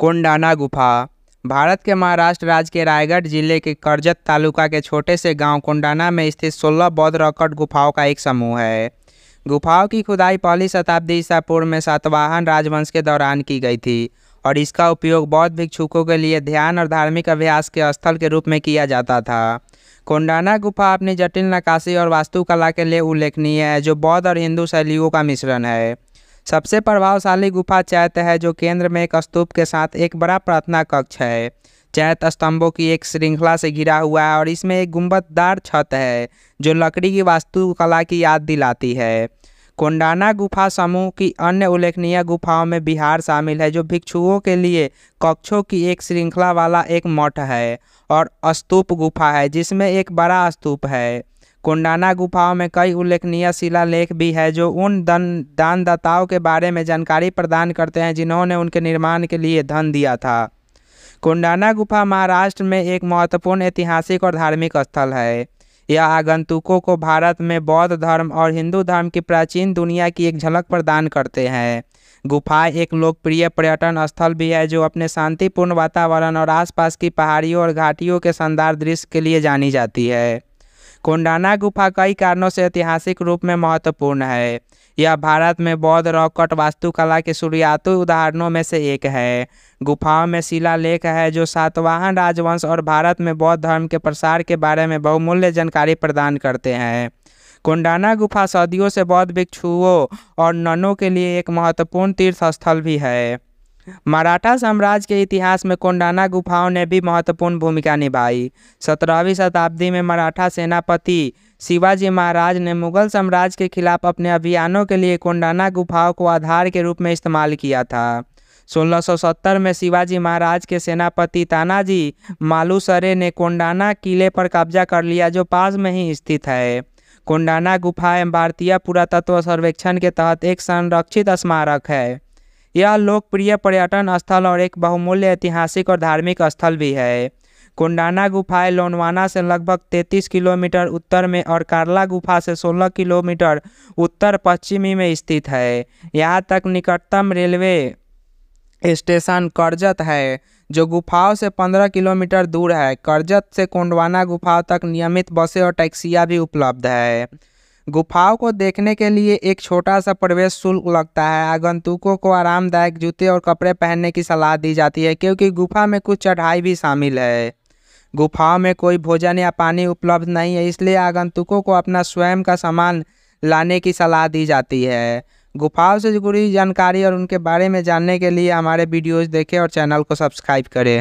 कोंडाना गुफा भारत के महाराष्ट्र राज्य के रायगढ़ जिले के करजत तालुका के छोटे से गांव कोंडाना में स्थित सोलह बौद्ध रॉकट गुफाओं का एक समूह है गुफाओं की खुदाई पहली शताब्दी ईसा पूर्व में सातवाहन राजवंश के दौरान की गई थी और इसका उपयोग बौद्ध भिक्षुकों के लिए ध्यान और धार्मिक अभ्यास के स्थल के रूप में किया जाता था कोंडाना गुफा अपनी जटिल नकाशी और वास्तुकला के लिए उल्लेखनीय है जो बौद्ध और हिंदू शैलियों का मिश्रण है सबसे प्रभावशाली गुफा चैत है जो केंद्र में एक स्तूप के साथ एक बड़ा प्रार्थना कक्ष है चैत स्तंभों की एक श्रृंखला से घिरा हुआ है और इसमें एक गुंबददार छत है जो लकड़ी की वास्तुकला की याद दिलाती है कोंडाना गुफा समूह की अन्य उल्लेखनीय गुफाओं में बिहार शामिल है जो भिक्षुओं के लिए कक्षों की एक श्रृंखला वाला एक मठ है और स्तूप गुफा है जिसमें एक बड़ा स्तूप है कुंडाना गुफाओं में कई उल्लेखनीय शिलालेख भी है जो उन दन दानदाताओं के बारे में जानकारी प्रदान करते हैं जिन्होंने उनके निर्माण के लिए धन दिया था कुंडाना गुफा महाराष्ट्र में एक महत्वपूर्ण ऐतिहासिक और धार्मिक स्थल है यह आगंतुकों को भारत में बौद्ध धर्म और हिंदू धर्म की प्राचीन दुनिया की एक झलक प्रदान करते हैं गुफाएं एक लोकप्रिय पर्यटन स्थल भी है जो अपने शांतिपूर्ण वातावरण और आसपास की पहाड़ियों और घाटियों के शानदार दृश्य के लिए जानी जाती है कोंडाना गुफा कई कारणों से ऐतिहासिक रूप में महत्वपूर्ण है यह भारत में बौद्ध रॉकट वास्तुकला के शुरुआती उदाहरणों में से एक है गुफाओं में शिलालेख है जो सातवाहन राजवंश और भारत में बौद्ध धर्म के प्रसार के बारे में बहुमूल्य जानकारी प्रदान करते हैं कोंडाना गुफा सदियों से बौद्ध भिक्षुओं और ननों के लिए एक महत्वपूर्ण तीर्थस्थल भी है मराठा साम्राज्य के इतिहास में कोंडाना गुफाओं ने भी महत्वपूर्ण भूमिका निभाई सत्रहवीं शताब्दी में मराठा सेनापति शिवाजी महाराज ने मुगल साम्राज्य के खिलाफ अपने अभियानों के लिए कोंडाना गुफाओं को आधार के रूप में इस्तेमाल किया था 1670 में शिवाजी महाराज के सेनापति तानाजी मालूसरे ने कोंडाना किले पर कब्जा कर लिया जो पास में ही स्थित है कोंडाना गुफाएं भारतीय पुरातत्व सर्वेक्षण के तहत एक संरक्षित स्मारक है यह लोकप्रिय पर्यटन स्थल और एक बहुमूल्य ऐतिहासिक और धार्मिक स्थल भी है कोंडाना गुफाएं लोनवाना से लगभग 33 किलोमीटर उत्तर में और कारला गुफा से 16 किलोमीटर उत्तर पश्चिमी में स्थित है यहाँ तक निकटतम रेलवे स्टेशन करजत है जो गुफाओं से 15 किलोमीटर दूर है करजत से कोंडवाना गुफाओं तक नियमित बसें और टैक्सियाँ भी उपलब्ध है गुफाओं को देखने के लिए एक छोटा सा प्रवेश शुल्क लगता है आगंतुकों को आरामदायक जूते और कपड़े पहनने की सलाह दी जाती है क्योंकि गुफा में कुछ चढ़ाई भी शामिल है गुफाओं में कोई भोजन या पानी उपलब्ध नहीं है इसलिए आगंतुकों को अपना स्वयं का सामान लाने की सलाह दी जाती है गुफाओं से जुड़ी जानकारी और उनके बारे में जानने के लिए हमारे वीडियोज़ देखें और चैनल को सब्सक्राइब करें